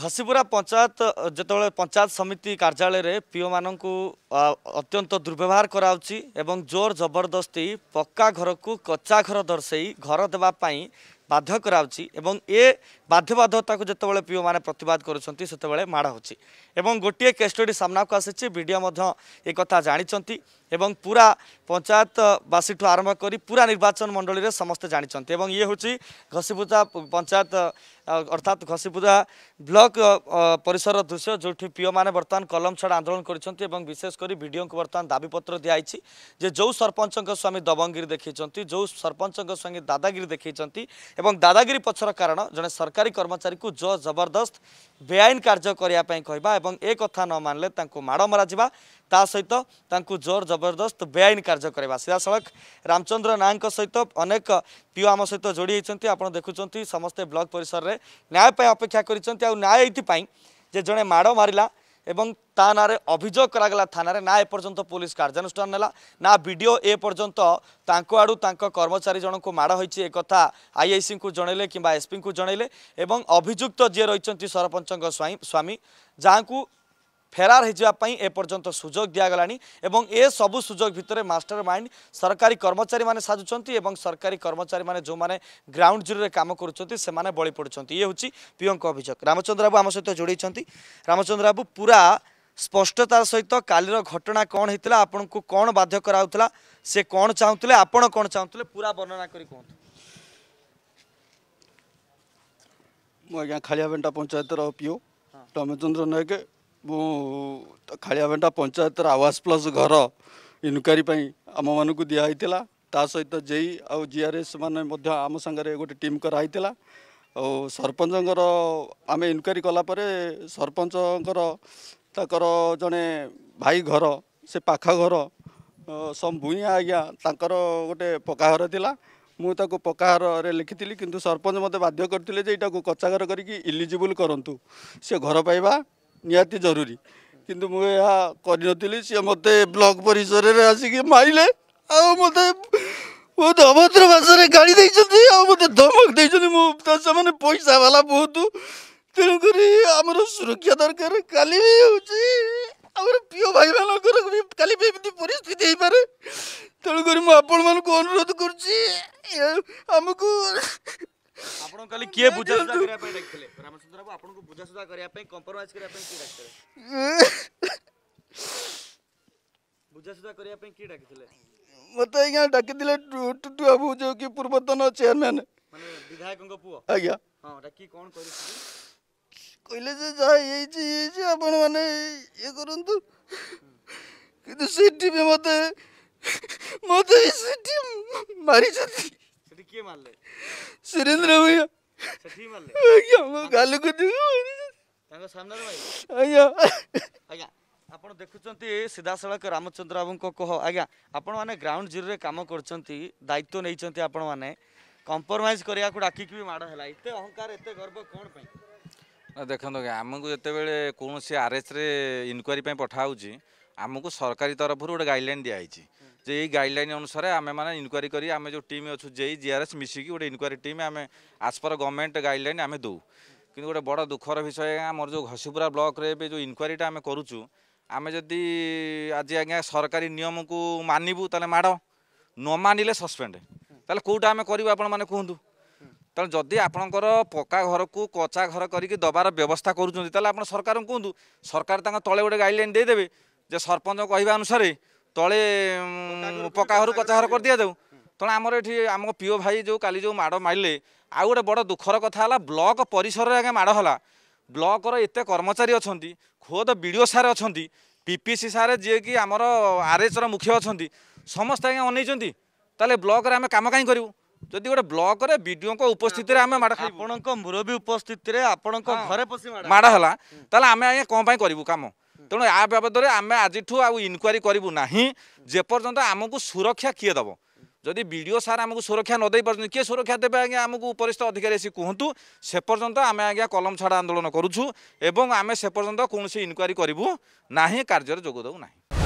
ଘସିପୁରା ପଞ୍ଚାୟତ ଯେତେବେଳେ ପଞ୍ଚାୟତ ସମିତି କାର୍ଯ୍ୟାଳୟରେ ପିଓମାନଙ୍କୁ ଅତ୍ୟନ୍ତ ଦୁର୍ବ୍ୟବହାର କରାଯାଉଛି ଏବଂ ଜୋର ଜବରଦସ୍ତି ପକ୍କା ଘରକୁ କଚ୍ଚା ଘର ଦର୍ଶାଇ ଘର ଦେବା ପାଇଁ ବାଧ୍ୟ କରାଯାଉଛି ଏବଂ ଏ ବାଧ୍ୟବାଧ୍ୟତାକୁ ଯେତେବେଳେ ପିଓମାନେ ପ୍ରତିବାଦ କରୁଛନ୍ତି ସେତେବେଳେ ମାଡ଼ ହେଉଛି ଏବଂ ଗୋଟିଏ କେଷ୍ଟଡ଼ି ସାମ୍ନାକୁ ଆସିଛି ବିଡ଼ିଓ ମଧ୍ୟ ଏ କଥା ଜାଣିଛନ୍ତି ଏବଂ ପୁରା ପଞ୍ଚାୟତବାସୀଠୁ ଆରମ୍ଭ କରି ପୁରା ନିର୍ବାଚନ ମଣ୍ଡଳୀରେ ସମସ୍ତେ ଜାଣିଛନ୍ତି ଏବଂ ଇଏ ହେଉଛି ଘସିପୁତା ପଞ୍ଚାୟତ अर्थात घसीपूजा ब्लक परिसर दृश्य जोटि माने मर्तन कलम छाड आन्दोलन एवं विशेष गरी पत्र बर्तन दाबीपत्र जो सरपंचक स्वामी दबङगिरी देखै जो सरपंचक स्वामी दादागिरी देखिन्छ एवं दादािरी पछर कारण जने सरकारी कर्मचारी जो जबरदस्त बेइन कार्जा क्या ए नानले माड मर जासहित जोर जबरदस्त कार्य सीधा सड़क रामचंद्र रामचन्द्र सहित अनेक पियो आम सहित जोडिन्छ आउँछ देखुन्छ समस्तै ब्लक परिसरले न्यायप अपेक्षा गरिन्छ आउँ न्याय एपिजे माड मर এবং তা নাঁরে অভিযোগ କରାଗଲା ଥାନାରେ ନା ଏପର୍ଯ୍ୟନ୍ତ ପୋଲିସ କାର୍ଯ୍ୟାନୁଷ୍ଠାନ ନେଲା ନା ବିଡ଼ିଓ ଏ ପର୍ଯ୍ୟନ୍ତ ତାଙ୍କ ଆଡ଼ୁ ତାଙ୍କ କର୍ମଚାରୀ ଜଣଙ୍କୁ ମାଡ଼ ହୋଇଛି ଏକଥା ଆଇଆଇସିଙ୍କୁ ଜଣାଇଲେ କିମ୍ବା ଏସ୍ପିଙ୍କୁ ଜଣାଇଲେ ଏବଂ ଅଭିଯୁକ୍ତ ଯିଏ ରହିଛନ୍ତି ସରପଞ୍ଚଙ୍କ ସ୍ୱାମୀ ଯାହାଙ୍କୁ ଫେରାର ହୋଇଯିବା ପାଇଁ ଏପର୍ଯ୍ୟନ୍ତ ସୁଯୋଗ ଦିଆଗଲାଣି ଏବଂ ଏସବୁ ସୁଯୋଗ ଭିତରେ ମାଷ୍ଟର ମାଇଣ୍ଡ ସରକାରୀ କର୍ମଚାରୀମାନେ ସାଜୁଛନ୍ତି ଏବଂ ସରକାରୀ କର୍ମଚାରୀମାନେ ଯେଉଁମାନେ ଗ୍ରାଉଣ୍ଡ ଜିରୋରେ କାମ କରୁଛନ୍ତି ସେମାନେ ବଳି ପଡ଼ୁଛନ୍ତି ଇଏ ହେଉଛି ପିଓଙ୍କ ଅଭିଯୋଗ ରାମଚନ୍ଦ୍ର ବାବୁ ଆମ ସହିତ ଯୋଡ଼ିଛନ୍ତି ରାମଚନ୍ଦ୍ର ବାବୁ ପୁରା ସ୍ପଷ୍ଟତାର ସହିତ କାଲିର ଘଟଣା କ'ଣ ହେଇଥିଲା ଆପଣଙ୍କୁ କ'ଣ ବାଧ୍ୟ କରାହେଉଥିଲା ସେ କ'ଣ ଚାହୁଁଥିଲେ ଆପଣ କ'ଣ ଚାହୁଁଥିଲେ ପୁରା ବର୍ଣ୍ଣନା କରି କୁହନ୍ତୁ ମୁଁ ଆଜ୍ଞା ଖାଲିଆବେଣ୍ଟା ପଞ୍ଚାୟତର ପିଓ ରାମଚନ୍ଦ୍ର ନାୟକ ମୁଁ ଖାଳିଆବେଣ୍ଟା ପଞ୍ଚାୟତର ଆୱାସ ପ୍ଲସ୍ ଘର ଇନକ୍ୱାରୀ ପାଇଁ ଆମମାନଙ୍କୁ ଦିଆହେଇଥିଲା ତା ସହିତ ଜେଇ ଆଉ ଜି ଆର ଏସ୍ ମାନେ ମଧ୍ୟ ଆମ ସାଙ୍ଗରେ ଗୋଟେ ଟିମ୍ କରାହେଇଥିଲା ଆଉ ସରପଞ୍ଚଙ୍କର ଆମେ ଇନକ୍ୱାରୀ କଲାପରେ ସରପଞ୍ଚଙ୍କର ତାଙ୍କର ଜଣେ ଭାଇ ଘର ସେ ପାଖ ଘର ସମ୍ଭୁଇଁଆ ଆଜ୍ଞା ତାଙ୍କର ଗୋଟେ ପକ୍କା ଘର ଥିଲା ମୁଁ ତାକୁ ପକ୍କା ଘରରେ ଲେଖିଥିଲି କିନ୍ତୁ ସରପଞ୍ଚ ମୋତେ ବାଧ୍ୟ କରିଥିଲେ ଯେ ଏଇଟାକୁ କଚ୍ଚା ଘର କରିକି ଇଲିଜିବୁଲ୍ କରନ୍ତୁ ସେ ଘର ପାଇବା ନିହାତି ଜରୁରୀ କିନ୍ତୁ ମୁଁ ଏହା କରିନଥିଲି ସିଏ ମୋତେ ବ୍ଲକ୍ ପରିସରରେ ଆସିକି ମାଇଲେ ଆଉ ମୋତେ ବହୁତ ଅଭଦ୍ର ଭାଷାରେ ଗାଳି ଦେଇଛନ୍ତି ଆଉ ମୋତେ ଧମକ ଦେଇଛନ୍ତି ମୁଁ ତ ସେମାନେ ପଇସାବାଲା ବହୁତ ତେଣୁକରି ଆମର ସୁରକ୍ଷା ଦରକାର କାଲି ବି ହେଉଛି ଆମର ପ୍ରିୟ ଭାଇମାନଙ୍କର ବି କାଲି ବି ଏମିତି ପରିସ୍ଥିତି ହେଇପାରେ ତେଣୁକରି ମୁଁ ଆପଣମାନଙ୍କୁ ଅନୁରୋଧ କରୁଛି ଆମକୁ ଆପଣ କାଲି କିଏ ବୁଝାସୁଝା କରିବା ପାଇଁ ଡାକିଥିଲେ ରାମଚନ୍ଦ୍ର ବାବୁ ଆପଣଙ୍କୁ ବୁଝାସୁଝା କରିବା ପାଇଁ କମ୍ପ୍ରମାଇଜ କରିବା ପାଇଁ କିଏ ଡାକିଥିଲେ ବୁଝାସୁଝା କରିବା ପାଇଁ କିଏ ଡାକିଥିଲେ ମୋତେ ଆଜ୍ଞା ଡାକିଥିଲେ ଟୁଟୁ ବାବୁ ଯୋଉ କି ପୂର୍ବତନ ଚେୟାରମ୍ୟାନ ମାନେ ବିଧାୟକଙ୍କ ପୁଅ ଆଜ୍ଞା ହଁ ଡାକି କ'ଣ କରିଥିଲେ କହିଲେ ଯେ ଯାହା ହେଇଛି ହେଇଛି ଆପଣମାନେ ଇଏ କରନ୍ତୁ କିନ୍ତୁ ସେଠି ବି ମୋତେ ମୋତେ ସେଠି ମାରିଛନ୍ତି ମାରିଲେ ସୁରେନ୍ଦ୍ର ଭୟା ସେଠି ମାରିଲେ ଆଜ୍ଞା ମୁଁ ଗାଲକୁ ଦେଇ ତାଙ୍କ ସାମ୍ନାରେ ଆଜ୍ଞା ଆଜ୍ଞା ଆପଣ ଦେଖୁଛନ୍ତି ସିଧାସଳଖ ରାମଚନ୍ଦ୍ର ବାବୁଙ୍କ କହ ଆଜ୍ଞା ଆପଣମାନେ ଗ୍ରାଉଣ୍ଡ ଜିରୋରେ କାମ କରୁଛନ୍ତି ଦାୟିତ୍ୱ ନେଇଛନ୍ତି ଆପଣମାନେ କମ୍ପ୍ରମାଇଜ୍ କରିବାକୁ ଡାକିକି ବି ମାଡ଼ ହେଲା ଏତେ ଅହଙ୍କାର ଏତେ ଗର୍ବ କ'ଣ ପାଇଁ ଦେଖନ୍ତୁ ଆମକୁ ଯେତେବେଳେ କୌଣସି ଆର୍ଏସ୍ରେ ଇନକ୍ୱାରି ପାଇଁ ପଠା ଆମକୁ ସରକାରୀ ତରଫରୁ ଗୋଟେ ଗାଇଡ଼ଲାଇନ୍ ଦିଆହେଇଛି ଯେ ଏଇ ଗାଇଡ଼ଲାଇନ୍ ଅନୁସାରେ ଆମେମାନେ ଇନକ୍ୱାରି କରି ଆମେ ଯେଉଁ ଟିମ୍ ଅଛୁ ଜେଇ ଜିଆର୍ଏସ୍ ମିଶିକି ଗୋଟେ ଇନକ୍ୱାରି ଟିମ୍ ଆମେ ଆଜ୍ ପର୍ ଗଭର୍ଣ୍ଣମେଣ୍ଟ ଗାଇଡ଼ଲାଇନ୍ ଆମେ ଦେଉ କିନ୍ତୁ ଗୋଟେ ବଡ଼ ଦୁଃଖର ବିଷୟ ଆଜ୍ଞା ଆମର ଯେଉଁ ଘଷିପୁରା ବ୍ଲକରେ ଏବେ ଯେଉଁ ଇନକ୍ୱାରିଟା ଆମେ କରୁଛୁ ଆମେ ଯଦି ଆଜି ଆଜ୍ଞା ସରକାରୀ ନିୟମକୁ ମାନିବୁ ତାହେଲେ ମାଡ଼ ନ ମାନିଲେ ସସ୍ପେଣ୍ଡ ତାହେଲେ କେଉଁଟା ଆମେ କରିବୁ ଆପଣମାନେ କୁହନ୍ତୁ ତେଣୁ ଯଦି ଆପଣଙ୍କର ପକ୍କା ଘରକୁ କଚା ଘର କରିକି ଦେବାର ବ୍ୟବସ୍ଥା କରୁଛନ୍ତି ତାହେଲେ ଆପଣ ସରକାରଙ୍କୁ କୁହନ୍ତୁ ସରକାର ତାଙ୍କ ତଳେ ଗୋଟେ ଗାଇଡ଼ଲାଇନ୍ ଦେଇଦେବେ ଯେ ସରପଞ୍ଚ କହିବା ଅନୁସାରେ ତଳେ ପକ୍କା ଘରୁ କଚା ଘର କରିଦିଆଯାଉ ତେଣୁ ଆମର ଏଠି ଆମ ପିଓ ଭାଇ ଯେଉଁ କାଲି ଯେଉଁ ମାଡ଼ ମାରିଲେ ଆଉ ଗୋଟେ ବଡ଼ ଦୁଃଖର କଥା ହେଲା ବ୍ଲକ ପରିସରରେ ଆଜ୍ଞା ମାଡ଼ ହେଲା ବ୍ଲକର ଏତେ କର୍ମଚାରୀ ଅଛନ୍ତି ଖୋଦ ବି ଡ଼ି ଓ ସାର୍ ଅଛନ୍ତି ପିପିସି ସାର୍ ଯିଏକି ଆମର ଆର୍ଏଚ୍ର ମୁଖ୍ୟ ଅଛନ୍ତି ସମସ୍ତେ ଆଜ୍ଞା ଅନେଇଛନ୍ତି ତାହେଲେ ବ୍ଲକରେ ଆମେ କାମ କାହିଁ କରିବୁ ଯଦି ଗୋଟେ ବ୍ଲକରେ ବିଡିଓଙ୍କ ଉପସ୍ଥିତିରେ ଆମେ ମାଡ଼ ଆପଣଙ୍କ ମୁରବୀ ଉପସ୍ଥିତିରେ ଆପଣଙ୍କ ଘରେ ପଶି ମାଡ଼ ହେଲା ତାହେଲେ ଆମେ ଆଜ୍ଞା କ'ଣ ପାଇଁ କରିବୁ କାମ ତେଣୁ ଏହା ବାବଦରେ ଆମେ ଆଜିଠୁ ଆଉ ଇନକ୍ୱାରି କରିବୁ ନାହିଁ ଯେପର୍ଯ୍ୟନ୍ତ ଆମକୁ ସୁରକ୍ଷା କିଏ ଦେବ ଯଦି ବି ଡି ଓ ସାର୍ ଆମକୁ ସୁରକ୍ଷା ନ ଦେଇପାରୁଛନ୍ତି କିଏ ସୁରକ୍ଷା ଦେବେ ଆଜ୍ଞା ଆମକୁ ଉପରିସ୍ଥ ଅଧିକାରୀ ଆସି କୁହନ୍ତୁ ସେପର୍ଯ୍ୟନ୍ତ ଆମେ ଆଜ୍ଞା କଲମ ଛଡ଼ା ଆନ୍ଦୋଳନ କରୁଛୁ ଏବଂ ଆମେ ସେପର୍ଯ୍ୟନ୍ତ କୌଣସି ଇନକ୍ୱାରି କରିବୁ ନାହିଁ କାର୍ଯ୍ୟରେ ଯୋଗ ଦେବୁ ନାହିଁ